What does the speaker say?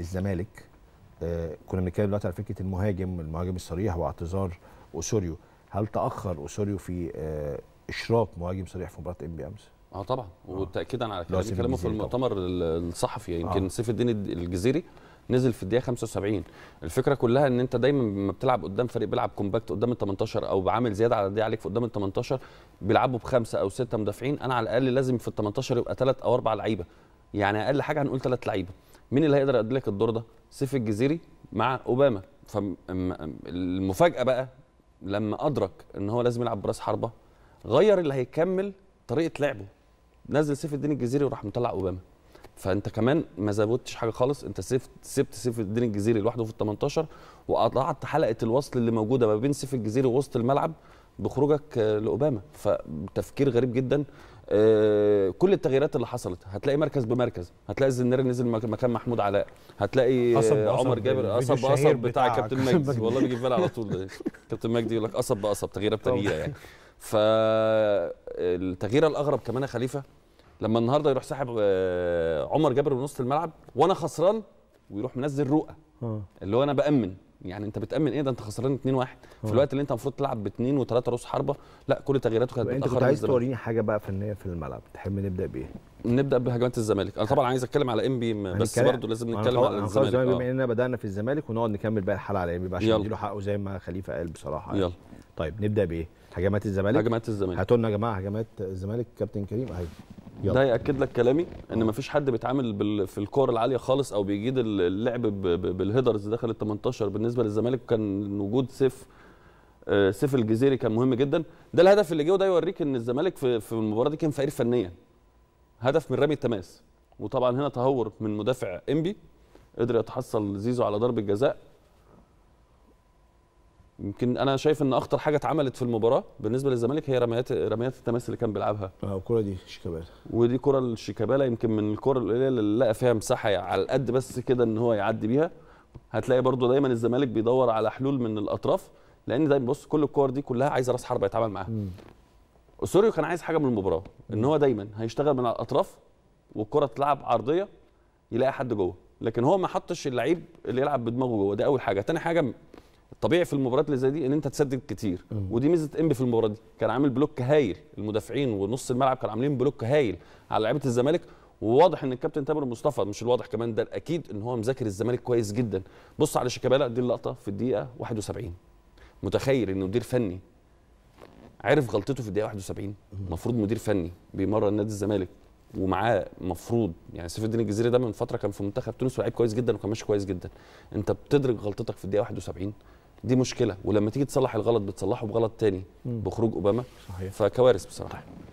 الزمالك آه، كنا بنتكلم دلوقتي على فكره المهاجم المهاجم الصريح واعتذار اوسوريو هل تاخر اوسوريو في آه، اشراك مهاجم صريح في مباراه ام بي امس؟ اه طبعا وتاكيدا على كلام كلامه في المؤتمر الصحفي يمكن آه. سيف الدين الجزيري نزل في الدقيقه 75 الفكره كلها ان انت دايما لما بتلعب قدام فريق بيلعب كومباكت قدام ال 18 او بعامل زياده على دي عليك في قدام ال 18 بيلعبوا بخمسه او سته مدافعين انا على الاقل لازم في ال 18 يبقى ثلاث او اربع لعيبه يعني اقل حاجه هنقول ثلاث لعيبه مين اللي هيقدر يقدم لك الدور ده سيف الجزيري مع اوباما فالمفاجاه بقى لما ادرك ان هو لازم يلعب براس حربه غير اللي هيكمل طريقه لعبه نزل سيف الدين الجزيري وراح مطلع اوباما فانت كمان ما زودتش حاجه خالص انت سبت سبت سيف الدين الجزيري لوحده في ال 18 وقطعت حلقه الوصل اللي موجوده ما بين سيف الجزيري ووسط الملعب بخروجك لاوباما فتفكير غريب جدا آه، كل التغييرات اللي حصلت هتلاقي مركز بمركز هتلاقي الزناري نزل مكان محمود علاء هتلاقي أصب آه، عمر جابر قصب بقصب بتاع كابتن مجدي والله بيجي في بالي على طول كابتن مجدي يقول لك قصب بقصب تغييره بتغييره يعني فالتغييره الاغرب كمان يا خليفه لما النهارده يروح ساحب آه، عمر جابر بنص الملعب وانا خسران ويروح منزل رؤى اللي هو انا بامن يعني انت بتامن ايه ده انت خسران 2 1 في اه. الوقت اللي انت المفروض تلعب باثنين وثلاثه رؤوس حربه لا كل تغييراته كانت انت كنت عايز توريني حاجه بقى فنيه في الملعب تحب نبدا بايه؟ نبدا بهجمات الزمالك انا طبعا عايز اتكلم على انبي بس برضه لازم نتكلم على الزمالك آه. بما اننا بدانا في الزمالك ونقعد نكمل بقى الحلقه على انبي بقى عشان نديله حقه زي ما خليفه قال بصراحه يلا طيب نبدا بايه؟ هجمات الزمالك هجمات الزمالك هاتوا لنا يا جماعه هجمات الزمالك كابتن كريم اهي يلا. ده ياكد لك كلامي ان آه. مفيش حد بيتعامل في الكور العاليه خالص او بيجيد اللعب بالهيدرز داخل ال 18 بالنسبه للزمالك كان وجود سيف آه، سيف الجزيري كان مهم جدا ده الهدف اللي جه وده يوريك ان الزمالك في, في المباراه دي كان فقير فنيا هدف من رمي التماس وطبعا هنا تهور من مدافع انبي قدر يتحصل زيزو على ضربه جزاء يمكن انا شايف ان اخطر حاجه اتعملت في المباراه بالنسبه للزمالك هي رميات رميات التماس اللي كان بيلعبها اه الكره دي شيكابالا ودي كره لشيكابالا يمكن من الكره القليله اللي لقى فيها مساحه على القد بس كده ان هو يعدي بيها هتلاقي برضو دايما الزمالك بيدور على حلول من الاطراف لان دايما بص كل الكور دي كلها عايزه راس حربه يتعامل معاها اسوريو كان عايز حاجه من المباراه ان هو دايما هيشتغل من على الاطراف والكره تلعب عرضيه يلاقي حد جوه لكن هو ما حطش اللعيب اللي يلعب بدماغه جوه دي اول حاجه تاني حاجه الطبيعي في المباريات اللي زي دي ان انت تسدد كتير مم. ودي ميزه انبي في المباراه دي كان عامل بلوك هايل المدافعين ونص الملعب كانوا عاملين بلوك هايل على لعيبه الزمالك وواضح ان الكابتن تامر مصطفى مش الواضح كمان ده الاكيد ان هو مذاكر الزمالك كويس جدا بص على شيكابالا دي اللقطه في الدقيقه 71 متخيل ان مدير فني عرف غلطته في الدقيقه 71 المفروض مدير فني بيمرن نادي الزمالك ومعاه المفروض يعني سيف الدين الجزيري ده من فتره كان في منتخب تونس ولاعيب كويس جدا وكان ماشي كويس جدا انت بتدرك غلطتك في الدقيقه 71 دي مشكله ولما تيجي تصلح الغلط بتصلحه بغلط تاني بخروج اوباما صحيح. فكوارث بصراحه